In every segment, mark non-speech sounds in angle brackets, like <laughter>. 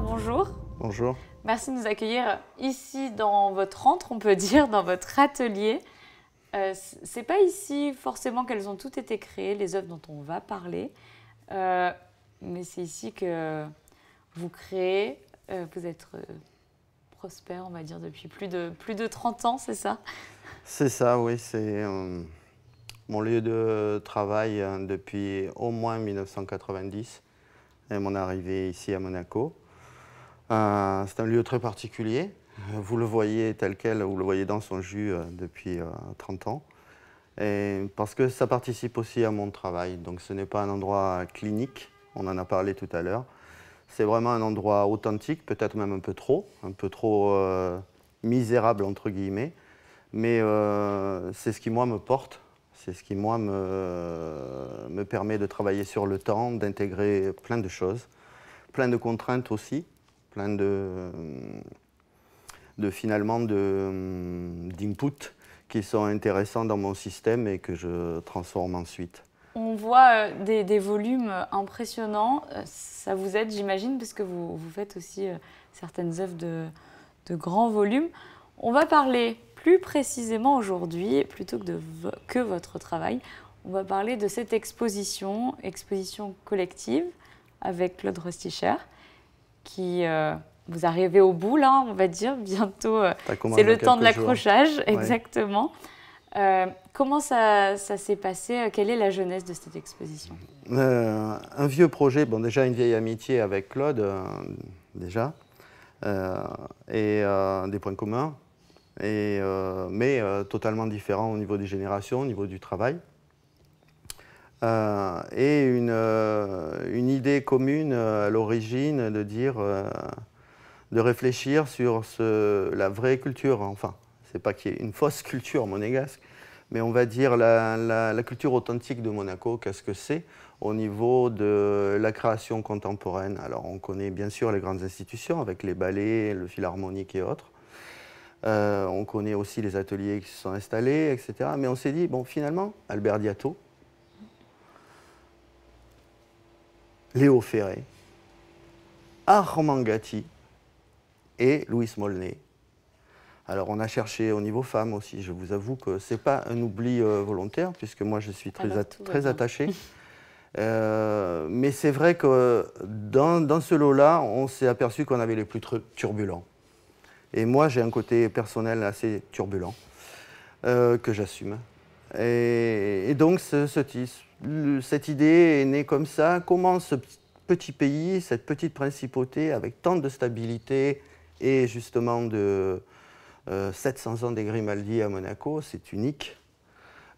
bonjour. Bonjour. Merci de nous accueillir ici dans votre rentre, on peut dire, dans votre atelier. Euh, c'est pas ici forcément qu'elles ont toutes été créées, les œuvres dont on va parler, euh, mais c'est ici que vous créez, euh, vous êtes euh, prospère, on va dire, depuis plus de, plus de 30 ans, c'est ça C'est ça, oui, c'est mon lieu de travail depuis au moins 1990 et mon arrivée ici à Monaco. Euh, c'est un lieu très particulier. Euh, vous le voyez tel quel, vous le voyez dans son jus euh, depuis 30 ans. Et parce que ça participe aussi à mon travail. Donc ce n'est pas un endroit clinique, on en a parlé tout à l'heure. C'est vraiment un endroit authentique, peut-être même un peu trop, un peu trop misérable entre guillemets. Mais c'est ce qui moi me porte, c'est ce qui moi me, me permet de travailler sur le temps, d'intégrer plein de choses, plein de contraintes aussi, plein de, finalement d'inputs qui sont intéressants dans mon système et que je transforme ensuite. On voit euh, des, volumes euh, impressionnants. Euh, ça vous aide, j'imagine, parce que vous, faites aussi certaines œuvres de, de grands volumes. On va parler plus précisément aujourd'hui, plutôt que de que votre travail, on va parler de cette exposition, exposition collective avec Claude Rosticher qui euh, vous arrivez au bout là, on va dire bientôt. Euh, c'est le temps de l'accrochage, exactement. Euh, comment ça, s'est passé Quelle est la jeunesse de cette exposition Un vieux projet, bon déjà une vieille amitié avec Claude déjà, et des points communs. Et, mais totalement différent au niveau des générations, au niveau du travail. Euh, et une, euh, une, idée commune euh, à l'origine de dire, de réfléchir sur la vraie culture, hein. enfin, c'est pas qu'il y ait une fausse culture monégasque, mais on va dire la, culture authentique de Monaco, qu'est-ce que c'est au niveau de la création contemporaine. Alors on connaît bien sûr les grandes institutions avec les ballets, le philharmonique et autres. on connaît aussi les ateliers qui se sont installés, etc. Mais on s'est dit, bon finalement, Albert Diato, Léo Ferré, Armand Gatti et Louis Molnet. Alors on a cherché au niveau femmes aussi, je vous avoue que ce n'est pas un oubli euh, volontaire, puisque moi je suis très, très attaché. Euh, mais c'est vrai que dans, ce lot-là, on s'est aperçu qu'on avait les plus turbulents. Et moi, j'ai un côté personnel assez turbulent, euh, que j'assume. Et, donc, ce, ce, cette idée est née comme ça. Comment ce petit pays, cette petite principauté, avec tant de stabilité et justement de 700 euh, ans des Grimaldi à Monaco, c'est unique.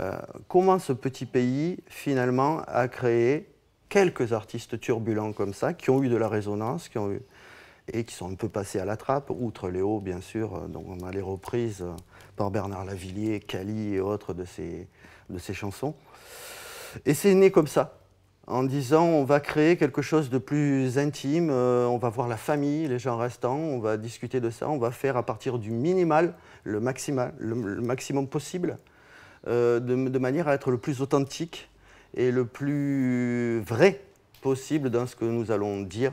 Euh, comment ce petit pays, finalement, a créé quelques artistes turbulents comme ça, qui ont eu de la résonance, qui ont et qui sont un peu passés à la trappe, outre Léo, bien sûr, euh, dont on a les reprises par Bernard Lavillier, Cali et autres de de ses chansons. Et c'est né comme ça, en disant on va créer quelque chose de plus intime, euh, on va voir la famille, les gens restants, on va discuter de ça, on va faire à partir du minimal le, maximum possible, euh, de, manière à être le plus authentique et le plus vrai possible dans ce que nous allons dire,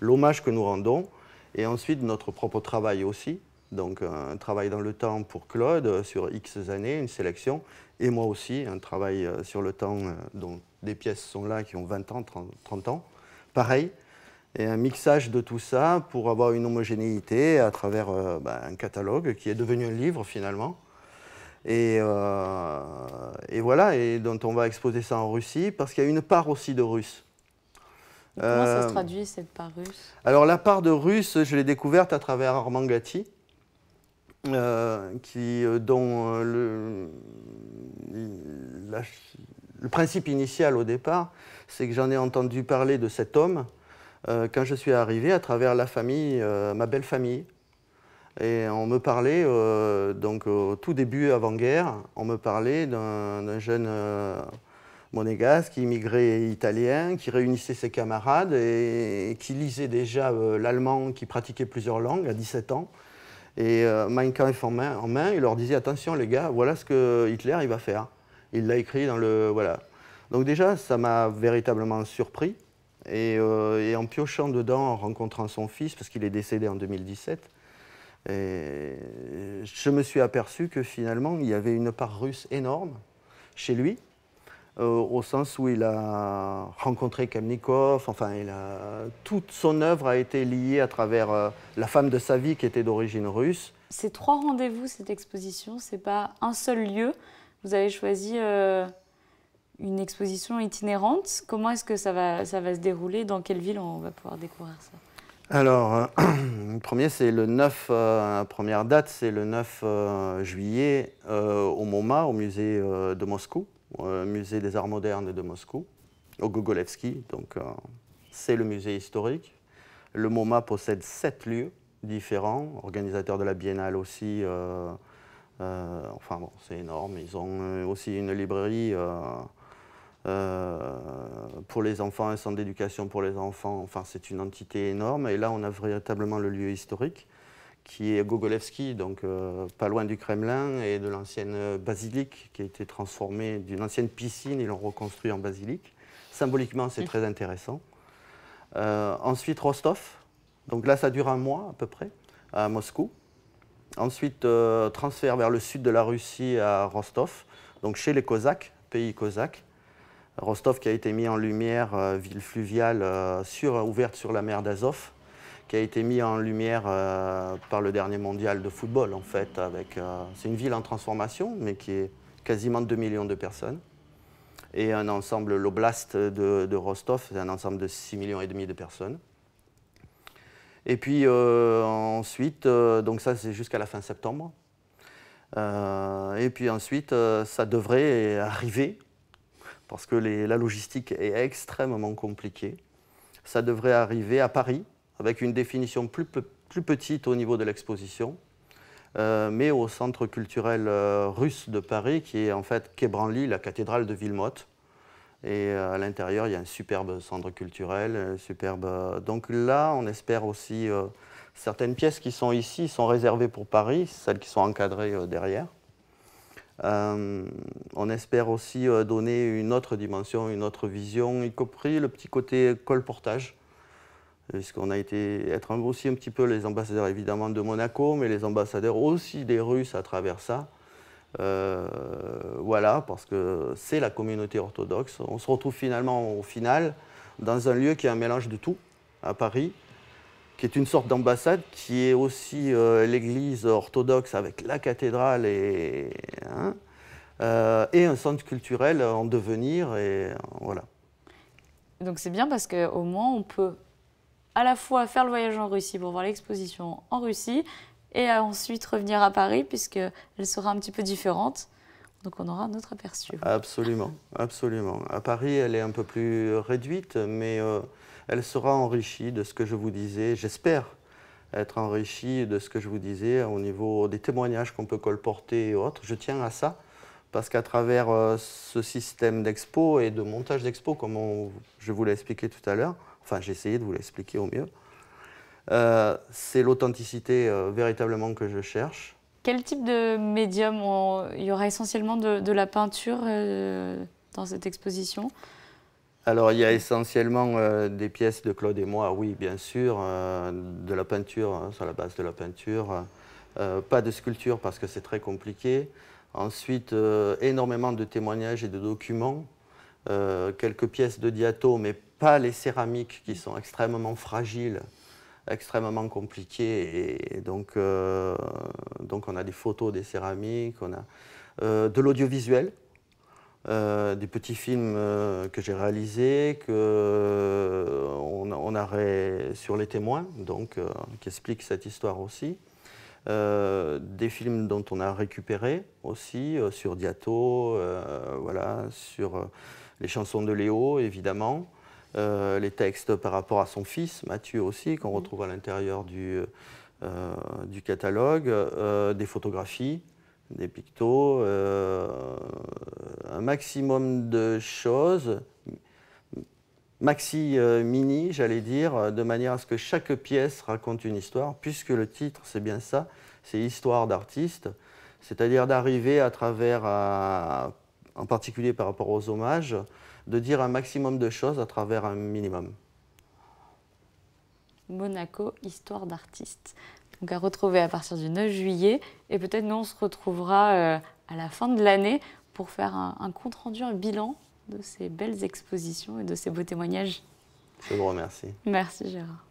l'hommage que nous rendons, et ensuite notre propre travail aussi, donc un travail dans le temps pour Claude euh, sur X années, une sélection, et moi aussi un travail euh, sur le temps euh, dont des pièces sont là qui ont 20 ans, 30, ans, pareil, et un mixage de tout ça pour avoir une homogénéité à travers ben, un catalogue qui est devenu un livre finalement. Et, voilà, et dont on va exposer ça en Russie, parce qu'il y a une part aussi de russe. Comment ça se traduit cette part russe Alors la part de russe, je l'ai découverte à travers Armand Gatti, euh, qui, euh, dont euh, le, principe initial au départ, c'est que j'en ai entendu parler de cet homme quand je suis arrivé à travers la famille, ma belle famille. Et on me parlait, donc au tout début avant-guerre, on me parlait d'un jeune monégasque, immigré italien, qui réunissait ses camarades et qui lisait déjà l'allemand, qui pratiquait plusieurs langues à 17 ans. Et euh, Mein Kampf en main, en main, il leur disait attention les gars, voilà ce que Hitler il va faire. Il l'a écrit dans le voilà. Donc déjà, ça m'a véritablement surpris. Et, euh, en piochant dedans, en rencontrant son fils, parce qu'il est décédé en 2017, je me suis aperçu que finalement, il y avait une part russe énorme chez lui, euh, au sens où il a rencontré Kamnikov, enfin, il toute son œuvre a été liée à travers euh, la femme de sa vie qui était d'origine russe. Ces trois rendez-vous, cette exposition, c'est pas un seul lieu. Vous avez choisi euh, une exposition itinérante. Comment est-ce que ça va, ça va se dérouler Dans quelle ville on va pouvoir découvrir ça alors, <clears throat> premier, c'est le 9, première date, c'est le 9 juillet au MoMA, au musée de Moscou. Euh, musée des arts modernes de Moscou, au Gogolevski. Donc, euh, c'est le musée historique. Le MoMA possède sept lieux différents, organisateurs de la biennale aussi. Euh, enfin bon, c'est énorme. Ils ont aussi une librairie pour les enfants, un centre d'éducation pour les enfants. Enfin, c'est une entité énorme. Et là, on a véritablement le lieu historique qui est Gogolevski, donc euh, pas loin du Kremlin, et de l'ancienne basilique qui a été transformée d'une ancienne piscine, et l'ont reconstruit en basilique. Symboliquement, c'est très intéressant. Euh, ensuite, Rostov. Donc là, ça dure un mois à peu près, à Moscou. Ensuite, euh, transfert vers le sud de la Russie à Rostov, donc chez les Cosaques, pays Cosaques. Rostov qui a été mis en lumière, ville fluviale ouverte sur la mer d'Azov, qui a été mis en lumière euh, par le dernier mondial de football, en fait. Avec, euh, c'est une ville en transformation, mais qui est quasiment 2 millions de personnes. Et un ensemble, l'Oblast de, de Rostov, c'est un ensemble de 6,5 millions et demi de personnes. Et puis euh, ensuite, donc ça c'est jusqu'à la fin septembre. et puis ensuite, ça devrait arriver, parce que la logistique est extrêmement compliquée. Ça devrait arriver à Paris, avec une définition plus, petite au niveau de l'exposition, euh, mais au centre culturel euh, russe de Paris, qui est en fait Québranly, la cathédrale de Villemotte. Et euh, à l'intérieur, il y a un superbe centre culturel, superbe. Donc là, on espère aussi certaines pièces qui sont ici sont réservées pour Paris, celles qui sont encadrées derrière. on espère aussi donner une autre dimension, une autre vision, y compris le petit côté colportage puisqu'on a été être aussi un petit peu les ambassadeurs évidemment de Monaco, mais les ambassadeurs aussi des Russes à travers ça. Euh, voilà, parce que c'est la communauté orthodoxe. On se retrouve finalement au final dans un lieu qui est un mélange de tout, à Paris, qui est une sorte d'ambassade, qui est aussi euh, l'église orthodoxe avec la cathédrale et, hein, euh, et un centre culturel en devenir. Et, voilà. Donc c'est bien parce qu'au moins on peut à la fois faire le voyage en Russie pour voir l'exposition en Russie et ensuite revenir à Paris puisqu'elle sera un petit peu différente. Donc on aura notre aperçu. Absolument, absolument. À Paris, elle est un peu plus réduite, mais euh, elle sera enrichie de ce que je vous disais, j'espère être enrichie de ce que je vous disais au niveau des témoignages qu'on peut colporter et autres. Je tiens à ça, parce qu'à travers euh, ce système d'expo et de montage d'expo, comme je vous l'ai expliqué tout à l'heure, Enfin, j'ai essayé de vous l'expliquer au mieux. Euh, c'est l'authenticité euh, véritablement que je cherche. Quel type de médium Il y aura essentiellement de, la peinture euh, dans cette exposition Alors, il y a essentiellement des pièces de Claude et moi, oui, bien sûr, de la peinture, hein, sur la base de la peinture. pas de sculpture parce que c'est très compliqué. Ensuite, énormément de témoignages et de documents euh, quelques pièces de diato, mais pas les céramiques qui sont extrêmement fragiles, extrêmement compliquées. Et, donc, euh, donc on a des photos des céramiques, on a euh, de l'audiovisuel. des petits films que j'ai réalisés, que on, sur les témoins, donc qui expliquent cette histoire aussi. des films dont on a récupéré aussi sur Diato, voilà, sur les chansons de Léo, évidemment, euh, les textes par rapport à son fils, Mathieu aussi, qu'on mhm. retrouve à l'intérieur du, euh, euh, du catalogue, des photographies, des pictos, un maximum de choses, maxi mini, j'allais dire, de manière à ce que chaque pièce raconte une histoire, puisque le titre, c'est bien ça, c'est histoire d'artiste, c'est-à-dire d'arriver à travers, à, en particulier par rapport aux hommages, de dire un maximum de choses à travers un minimum. Monaco, histoire d'artiste, Donc à retrouver à partir du 9 juillet. Et peut-être nous, on se retrouvera euh, à la fin de l'année pour faire un, un compte-rendu, un bilan de ces belles expositions et de ces beaux témoignages. Je vous remercie. Merci Gérard.